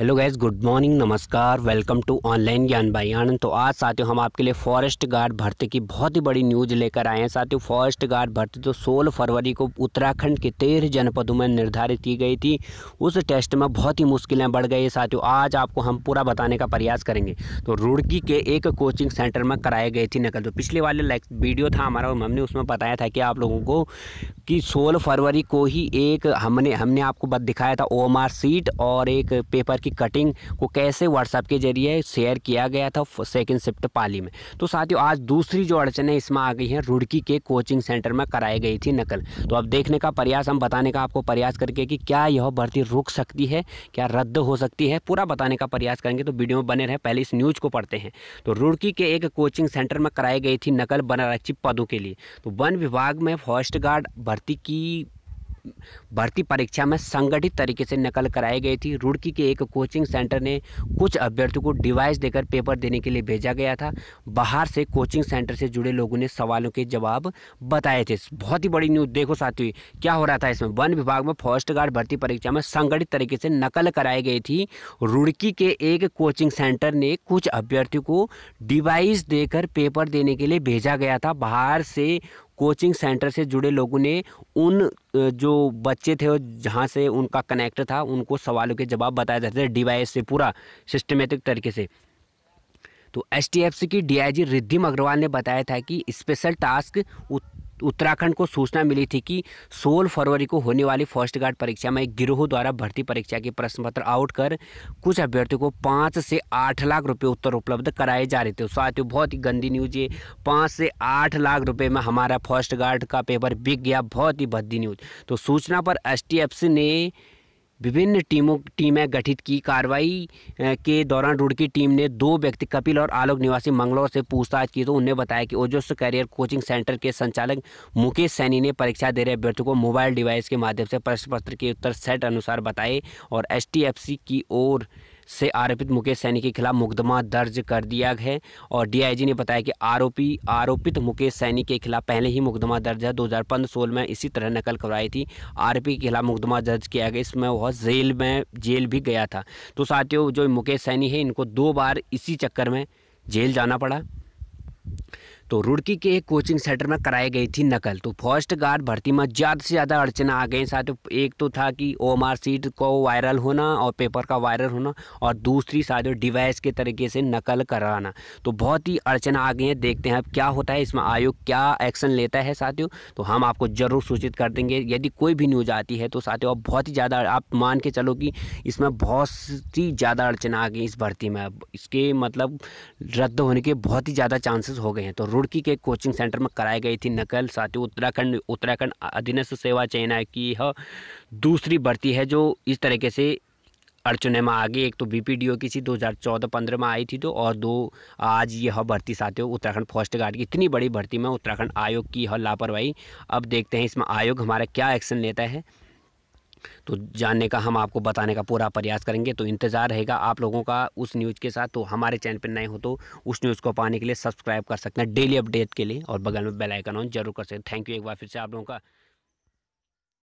hello guys good morning नमस्कार welcome to online Gyan भाई आनंद तो आज साथियों हम आपके लिए फॉरेस्ट गार्ड भर्ती की बहुत ही बड़ी न्यूज़ लेकर आए हैं साथियों फॉरेस्ट गार्ड भर्ती जो 16 फरवरी को उत्तराखंड के तेरह जनपदों में निर्धारित की गई थी उस टेस्ट में बहुत ही मुश्किलें बढ़ गई है साथियों आज आपको हम पूरा बताने का प्रयास करेंगे तो रुड़की के एक कोचिंग सेंटर में कराई गई थी नकल तो पिछले वाले लाइक वीडियो था हमारा हमने उसमें बताया था कि आप लोगों को कि सोलह फरवरी को ही एक हमने हमने आपको दिखाया था ओ सीट और एक पेपर की की कटिंग को कैसे व्हाट्सएप के जरिए शेयर किया गया था सेकेंड शिफ्ट पाली में तो साथियों आज दूसरी जो अड़चन है इसमें आ गई है रुड़की के कोचिंग सेंटर में कराई गई थी नकल तो अब देखने का प्रयास हम बताने का आपको प्रयास करके कि क्या यह भर्ती रुक सकती है क्या रद्द हो सकती है पूरा बताने का प्रयास करेंगे तो वीडियो में बने रहे पहले इस न्यूज़ को पढ़ते हैं तो रुड़की के एक कोचिंग सेंटर में कराई गई थी नकल बनारक्षी पदों के लिए तो वन विभाग में फॉरेस्ट गार्ड भर्ती की भर्ती परीक्षा में संगठित तरीके से नकल कराई गई थी रुड़की के एक कोचिंग सेंटर ने कुछ अभ्यर्थियों को डिवाइस देकर पेपर देने के लिए भेजा गया था बाहर से कोचिंग सेंटर से जुड़े लोगों ने सवालों के जवाब बताए थे बहुत ही बड़ी न्यूज़ देखो साथियों क्या हो रहा था इसमें वन विभाग में फॉरेस्ट गार्ड भर्ती परीक्षा में संगठित तरीके से नकल कराई गई थी रुड़की के एक कोचिंग सेंटर ने कुछ अभ्यर्थियों को डिवाइस देकर पेपर देने के लिए भेजा गया था बाहर से कोचिंग सेंटर से जुड़े लोगों ने उन जो बच्चे थे और जहाँ से उनका कनेक्ट था उनको सवालों के जवाब बताया जाते थे डिवाइस से पूरा सिस्टमेटिक तरीके से तो एच की डीआईजी रिद्धि अग्रवाल ने बताया था कि स्पेशल टास्क उत्तराखंड को सूचना मिली थी कि 16 फरवरी को होने वाली फर्स्ट गार्ड परीक्षा में गिरोह द्वारा भर्ती परीक्षा के प्रश्न पत्र आउट कर कुछ अभ्यर्थियों को पाँच से आठ लाख रुपये उत्तर उपलब्ध कराए जा रहे थे साथियों बहुत ही गंदी न्यूज ये पाँच से आठ लाख रुपये में हमारा फर्स्ट गार्ड का पेपर बिक गया बहुत ही भद्दी न्यूज तो सूचना पर एस ने विभिन्न टीमों टीमें गठित की कार्रवाई के दौरान रुड़की टीम ने दो व्यक्ति कपिल और आलोक निवासी मंगलौर से पूछताछ की तो उन्हें बताया कि ओजस्व करियर कोचिंग सेंटर के संचालक मुकेश सैनी ने परीक्षा दे रहे अभ्यर्थियों को मोबाइल डिवाइस के माध्यम से प्रश्न पत्र के उत्तर सेट अनुसार बताए और एच की ओर से आरोपित मुकेश सैनी के खिलाफ मुकदमा दर्ज कर दिया है और डीआईजी ने बताया कि आरोपी आरोपित मुकेश सैनी के खिलाफ पहले ही मुकदमा दर्ज है 2015-16 में इसी तरह नकल करवाई थी आरोपी के खिलाफ मुकदमा दर्ज किया गया इसमें वह जेल में जेल भी गया था तो साथियों जो मुकेश सैनी है इनको दो बार इसी चक्कर में जेल जाना पड़ा तो रुड़की के एक कोचिंग सेंटर में कराई गई थी नकल तो फॉरेस्ट गार्ड भर्ती में ज़्यादा से ज़्यादा अड़चना आ गई साथ एक तो था कि ओ सीट को वायरल होना और पेपर का वायरल होना और दूसरी साथ डिवाइस के तरीके से नकल कराना तो बहुत ही अड़चना आ गई है देखते हैं अब क्या होता है इसमें आयोग क्या एक्शन लेता है साथियों तो हम आपको ज़रूर सूचित कर देंगे यदि कोई भी न्यूज़ आती है तो साथियों अब बहुत ही ज़्यादा आप मान के चलो कि इसमें बहुत ही ज़्यादा अड़चना आ गई इस भर्ती में इसके मतलब रद्द होने के बहुत ही ज़्यादा चांसेस हो गए हैं तो रुड़की के कोचिंग सेंटर में कराई गई थी नकल साथ ही उत्तराखंड उत्तराखंड अधीनस्थ सेवा चयन की यह दूसरी भर्ती है जो इस तरीके से अड़चने में आ गई एक तो बीपीडीओ की थी 2014-15 में आई थी तो और दो आज यह भर्ती साथियों उत्तराखंड फॉरेस्ट गार्ड की इतनी बड़ी भर्ती में उत्तराखंड आयोग की है लापरवाही अब देखते हैं इसमें आयोग हमारा क्या एक्शन लेता है तो जानने का हम आपको बताने का पूरा प्रयास करेंगे तो इंतज़ार रहेगा आप लोगों का उस न्यूज़ के साथ तो हमारे चैनल पर नए हो तो उस न्यूज़ को पाने के लिए सब्सक्राइब कर सकते हैं डेली अपडेट के लिए और बगल में बेल आइकन ऑन जरूर कर सकते हैं थैंक यू एक बार फिर से आप लोगों का